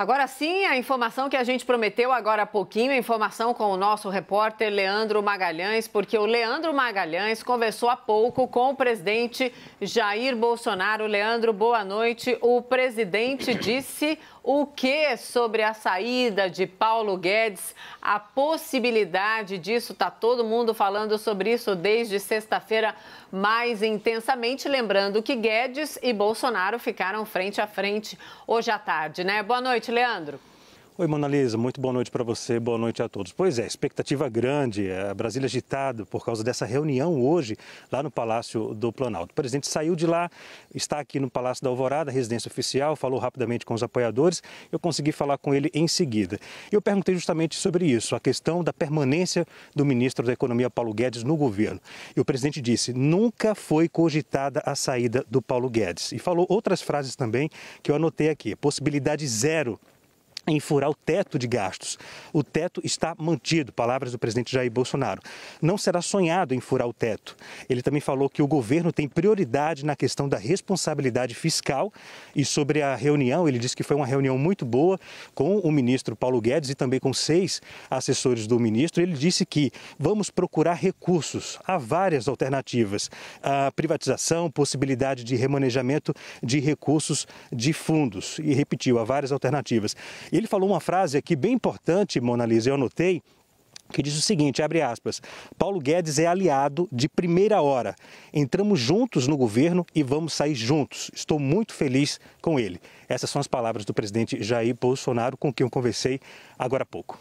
Agora sim, a informação que a gente prometeu agora há pouquinho, a informação com o nosso repórter Leandro Magalhães, porque o Leandro Magalhães conversou há pouco com o presidente Jair Bolsonaro. Leandro, boa noite. O presidente disse o que sobre a saída de Paulo Guedes, a possibilidade disso, está todo mundo falando sobre isso desde sexta-feira mais intensamente, lembrando que Guedes e Bolsonaro ficaram frente a frente hoje à tarde, né? Boa noite, Leandro. Oi, Mona Lisa, muito boa noite para você, boa noite a todos. Pois é, expectativa grande, a é, Brasília por causa dessa reunião hoje lá no Palácio do Planalto. O presidente saiu de lá, está aqui no Palácio da Alvorada, residência oficial, falou rapidamente com os apoiadores, eu consegui falar com ele em seguida. Eu perguntei justamente sobre isso, a questão da permanência do ministro da Economia, Paulo Guedes, no governo. E o presidente disse, nunca foi cogitada a saída do Paulo Guedes. E falou outras frases também que eu anotei aqui, possibilidade zero em furar o teto de gastos. O teto está mantido, palavras do presidente Jair Bolsonaro. Não será sonhado em furar o teto. Ele também falou que o governo tem prioridade na questão da responsabilidade fiscal e sobre a reunião, ele disse que foi uma reunião muito boa com o ministro Paulo Guedes e também com seis assessores do ministro. Ele disse que vamos procurar recursos, há várias alternativas, a privatização, possibilidade de remanejamento de recursos de fundos e repetiu, há várias alternativas. E ele falou uma frase aqui bem importante, Mona Lisa, eu anotei, que diz o seguinte, abre aspas, Paulo Guedes é aliado de primeira hora. Entramos juntos no governo e vamos sair juntos. Estou muito feliz com ele. Essas são as palavras do presidente Jair Bolsonaro, com quem eu conversei agora há pouco.